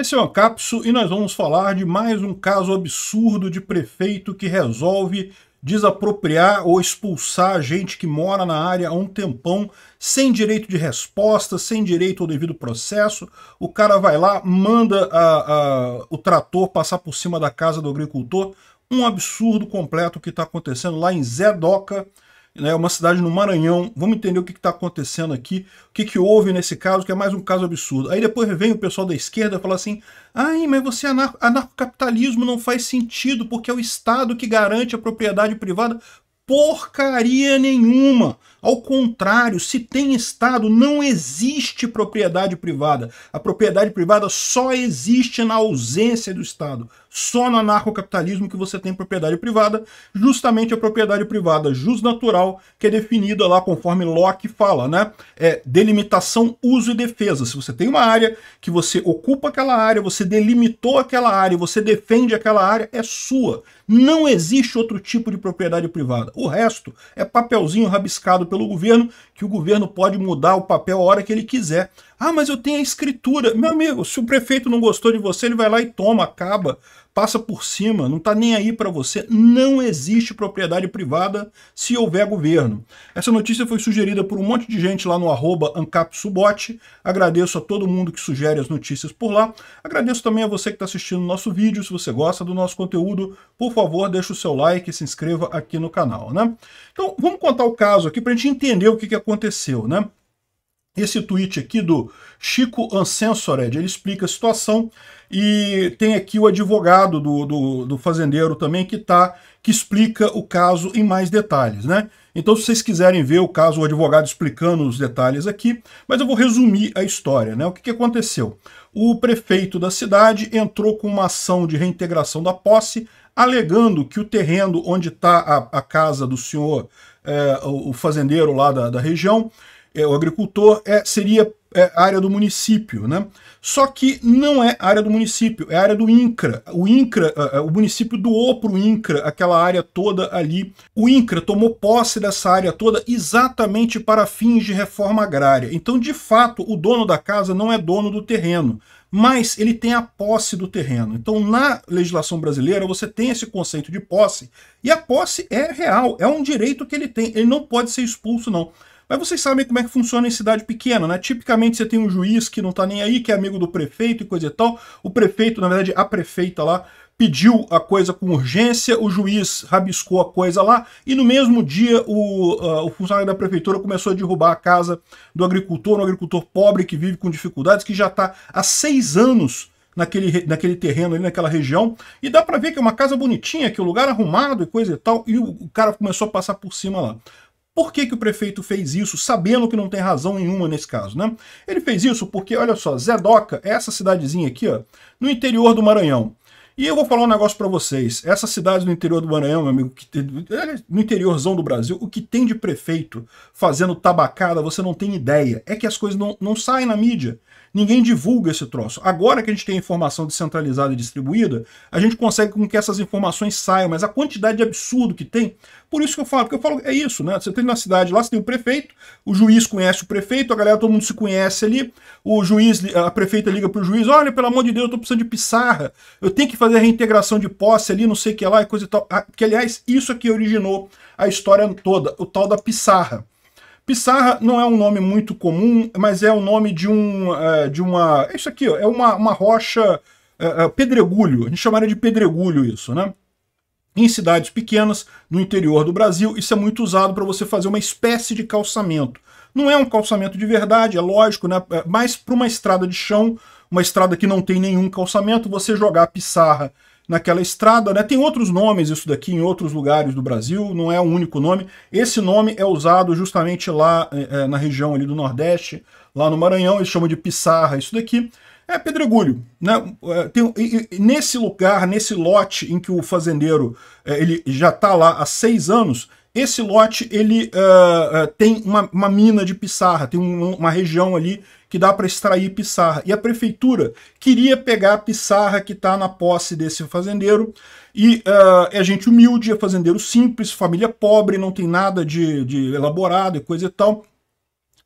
Esse é o Capso e nós vamos falar de mais um caso absurdo de prefeito que resolve desapropriar ou expulsar gente que mora na área há um tempão, sem direito de resposta, sem direito ao devido processo. O cara vai lá, manda a, a, o trator passar por cima da casa do agricultor. Um absurdo completo que está acontecendo lá em Zé Doca, né, uma cidade no Maranhão, vamos entender o que está acontecendo aqui, o que, que houve nesse caso, que é mais um caso absurdo. Aí depois vem o pessoal da esquerda e fala assim, ai, mas você é anar anarcocapitalismo não faz sentido, porque é o Estado que garante a propriedade privada. Porcaria nenhuma! Ao contrário, se tem Estado, não existe propriedade privada. A propriedade privada só existe na ausência do Estado. Só no anarcocapitalismo que você tem propriedade privada, justamente a propriedade privada natural que é definida lá conforme Locke fala, né? É delimitação, uso e defesa. Se você tem uma área que você ocupa aquela área, você delimitou aquela área, você defende aquela área, é sua. Não existe outro tipo de propriedade privada. O resto é papelzinho rabiscado pelo governo, que o governo pode mudar o papel a hora que ele quiser ah, mas eu tenho a escritura. Meu amigo, se o prefeito não gostou de você, ele vai lá e toma, acaba, passa por cima, não está nem aí para você. Não existe propriedade privada se houver governo. Essa notícia foi sugerida por um monte de gente lá no arroba ancapsubote. Agradeço a todo mundo que sugere as notícias por lá. Agradeço também a você que está assistindo o nosso vídeo. Se você gosta do nosso conteúdo, por favor, deixa o seu like e se inscreva aqui no canal. Né? Então, vamos contar o caso aqui para a gente entender o que, que aconteceu. né? Esse tweet aqui do Chico Uncensored, ele explica a situação e tem aqui o advogado do, do, do fazendeiro também que tá, que explica o caso em mais detalhes, né? Então, se vocês quiserem ver o caso, o advogado explicando os detalhes aqui, mas eu vou resumir a história, né? O que, que aconteceu? O prefeito da cidade entrou com uma ação de reintegração da posse, alegando que o terreno onde está a, a, casa do senhor, é, o fazendeiro lá da, da região, é, o agricultor é, seria é, área do município, né? Só que não é área do município, é área do INCRA. O INCRA, o município doou para o INCRA aquela área toda ali. O INCRA tomou posse dessa área toda exatamente para fins de reforma agrária. Então, de fato, o dono da casa não é dono do terreno, mas ele tem a posse do terreno. Então, na legislação brasileira, você tem esse conceito de posse, e a posse é real, é um direito que ele tem, ele não pode ser expulso, não. Mas vocês sabem como é que funciona em cidade pequena, né? Tipicamente você tem um juiz que não tá nem aí, que é amigo do prefeito e coisa e tal. O prefeito, na verdade, a prefeita lá pediu a coisa com urgência, o juiz rabiscou a coisa lá e no mesmo dia o, uh, o, funcionário da prefeitura começou a derrubar a casa do agricultor, um agricultor pobre que vive com dificuldades, que já está há seis anos naquele, naquele terreno ali, naquela região. E dá para ver que é uma casa bonitinha, que o é um lugar arrumado e coisa e tal, e o, o cara começou a passar por cima lá. Por que, que o prefeito fez isso, sabendo que não tem razão nenhuma nesse caso, né? Ele fez isso porque, olha só, Zedoca é essa cidadezinha aqui, ó, no interior do Maranhão. E eu vou falar um negócio para vocês. Essa cidade no interior do Maranhão, meu amigo, que, eh, no interiorzão do Brasil, o que tem de prefeito fazendo tabacada, você não tem ideia. É que as coisas não, não saem na mídia. Ninguém divulga esse troço. Agora que a gente tem informação descentralizada e distribuída, a gente consegue com que essas informações saiam, mas a quantidade de absurdo que tem, por isso que eu falo, porque eu falo, é isso, né? Você tem na cidade lá, você tem o prefeito, o juiz conhece o prefeito, a galera, todo mundo se conhece ali, o juiz, a prefeita liga pro juiz, olha, pelo amor de Deus, eu tô precisando de pissarra, eu tenho que fazer a reintegração de posse ali, não sei o que lá, e coisa e tal. Ah, que, aliás, isso aqui originou a história toda, o tal da pissarra. Pissarra não é um nome muito comum, mas é o nome de um é, de uma. É isso aqui é uma, uma rocha é, pedregulho. A gente chamaria de pedregulho isso, né? Em cidades pequenas, no interior do Brasil, isso é muito usado para você fazer uma espécie de calçamento. Não é um calçamento de verdade, é lógico, né? Mas para uma estrada de chão, uma estrada que não tem nenhum calçamento, você jogar pissarra naquela estrada, né? Tem outros nomes isso daqui em outros lugares do Brasil, não é um único nome. Esse nome é usado justamente lá é, na região ali do Nordeste, lá no Maranhão, eles chamam de pissarra isso daqui. É pedregulho, né? Eh, tem, nesse lugar, nesse lote em que o fazendeiro ele já está lá há seis anos, esse lote ele uh, tem uma, uma, mina de pissarra, tem um, uma região ali que dá para extrair pissarra. E a prefeitura queria pegar a pissarra que está na posse desse fazendeiro. E uh, é gente humilde, é fazendeiro simples, família pobre, não tem nada de, de elaborado e coisa e tal.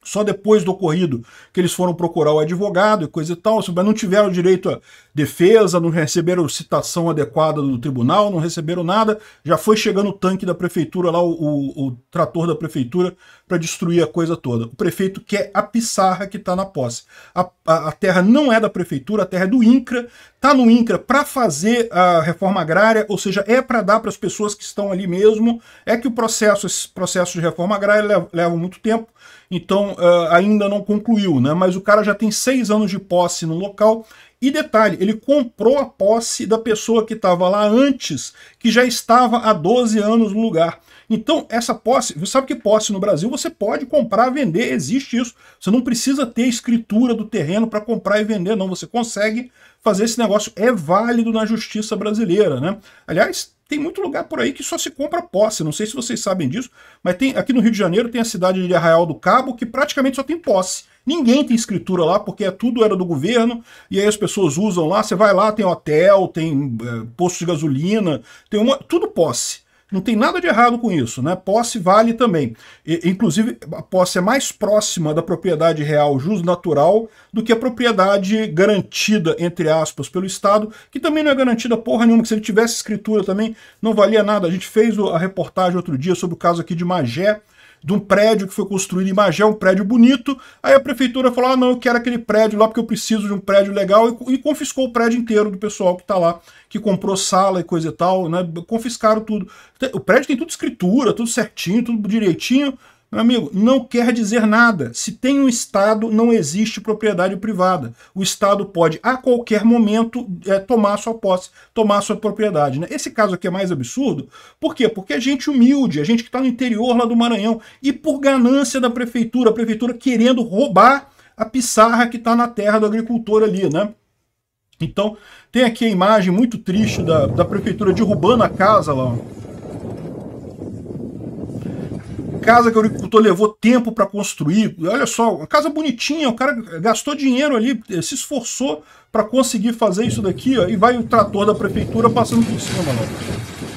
Só depois do ocorrido que eles foram procurar o advogado e coisa e tal, mas não tiveram direito à defesa, não receberam citação adequada do tribunal, não receberam nada. Já foi chegando o tanque da prefeitura lá, o, o, o trator da prefeitura, para destruir a coisa toda. O prefeito quer a pissarra que está na posse. A, a, a terra não é da prefeitura, a terra é do INCRA, Está no INCRA para fazer a reforma agrária, ou seja, é para dar para as pessoas que estão ali mesmo. É que o processo, esse processo de reforma agrária leva, leva muito tempo, então uh, ainda não concluiu, né? Mas o cara já tem seis anos de posse no local. E detalhe, ele comprou a posse da pessoa que estava lá antes, que já estava há 12 anos no lugar. Então, essa posse, você sabe que posse no Brasil você pode comprar, vender, existe isso. Você não precisa ter escritura do terreno para comprar e vender, não. Você consegue fazer esse negócio. É válido na justiça brasileira, né? Aliás, tem muito lugar por aí que só se compra posse. Não sei se vocês sabem disso, mas tem aqui no Rio de Janeiro tem a cidade de Arraial do Cabo que praticamente só tem posse. Ninguém tem escritura lá, porque é tudo era do governo, e aí as pessoas usam lá, você vai lá, tem hotel, tem eh, posto de gasolina, tem uma. Tudo posse. Não tem nada de errado com isso, né? Posse vale também. E, inclusive, a posse é mais próxima da propriedade real jus natural do que a propriedade garantida, entre aspas, pelo Estado, que também não é garantida porra nenhuma, que se ele tivesse escritura também não valia nada. A gente fez a reportagem outro dia sobre o caso aqui de Magé, de um prédio que foi construído em Magé, um prédio bonito. Aí a prefeitura falou: ah, não, eu quero aquele prédio lá porque eu preciso de um prédio legal, e, e confiscou o prédio inteiro do pessoal que está lá que comprou sala e coisa e tal, né? Confiscaram tudo. O prédio tem tudo escritura, tudo certinho, tudo direitinho. Meu amigo, não quer dizer nada. Se tem um Estado, não existe propriedade privada. O Estado pode, a qualquer momento, é, tomar sua posse, tomar sua propriedade. Né? Esse caso aqui é mais absurdo. Por quê? Porque é gente humilde, a é gente que está no interior lá do Maranhão. E por ganância da prefeitura, a prefeitura querendo roubar a pissarra que está na terra do agricultor ali, né? Então, tem aqui a imagem muito triste da, da prefeitura derrubando a casa lá. Casa que o agricultor levou tempo para construir. Olha só, uma casa bonitinha, o cara gastou dinheiro ali, eh, se esforçou para conseguir fazer isso daqui, ó, e vai o trator da prefeitura passando por cima, lá.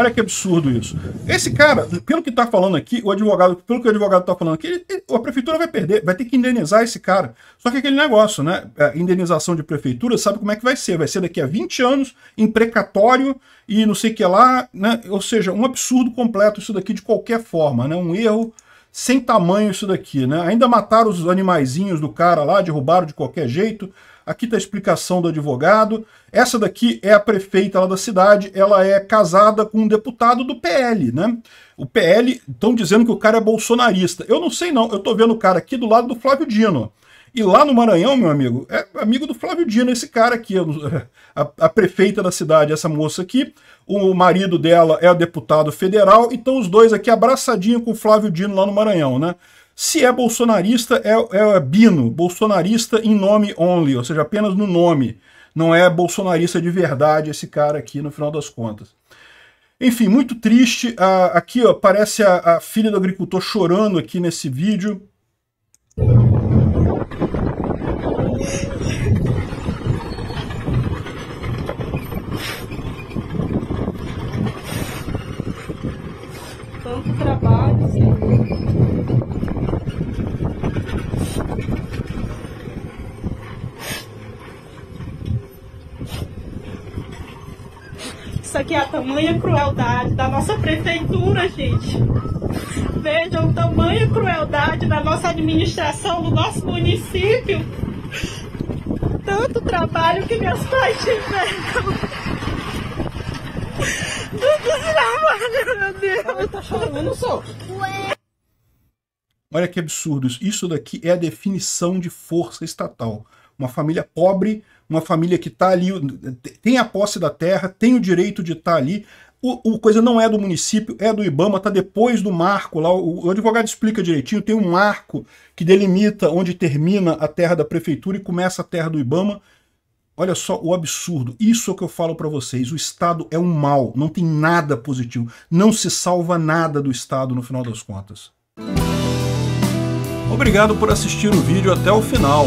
Olha que absurdo isso. Esse cara, pelo que está falando aqui, o advogado, pelo que o advogado está falando aqui, ele, ele, a prefeitura vai perder, vai ter que indenizar esse cara. Só que aquele negócio, né? A é, indenização de prefeitura, sabe como é que vai ser? Vai ser daqui a 20 anos, imprecatório e não sei o que lá, né? Ou seja, um absurdo completo isso daqui de qualquer forma, né? Um erro sem tamanho isso daqui, né? Ainda mataram os animaizinhos do cara lá, derrubaram de qualquer jeito aqui está a explicação do advogado. Essa daqui é a prefeita lá da cidade, ela é casada com um deputado do PL, né? O PL estão dizendo que o cara é bolsonarista. Eu não sei não, eu estou vendo o cara aqui do lado do Flávio Dino. E lá no Maranhão, meu amigo, é amigo do Flávio Dino, esse cara aqui, a, a, prefeita da cidade, essa moça aqui. O marido dela é deputado federal, então os dois aqui abraçadinho com o Flávio Dino lá no Maranhão, né? Se é bolsonarista, é, é Bino, bolsonarista em nome only, ou seja, apenas no nome. Não é bolsonarista de verdade esse cara aqui, no final das contas. Enfim, muito triste. Ah, aqui ó, aparece a, a filha do agricultor chorando aqui nesse vídeo. aqui é a tamanha crueldade da nossa prefeitura, gente. Vejam tamanha crueldade da nossa administração do nosso município. Tanto trabalho que meus pais tiveram. Tanto trabalho, meu Deus. Tá chorando, Olha que absurdos. Isso daqui é a definição de força estatal uma família pobre, uma família que está ali, tem a posse da terra, tem o direito de estar tá ali. O, o, coisa não é do município, é do Ibama, está depois do marco lá. O, o, advogado explica direitinho, tem um marco que delimita onde termina a terra da prefeitura e começa a terra do Ibama. Olha só o absurdo. Isso é o que eu falo para vocês. O Estado é um mal, não tem nada positivo. Não se salva nada do Estado no final das contas. Obrigado por assistir o vídeo até o final.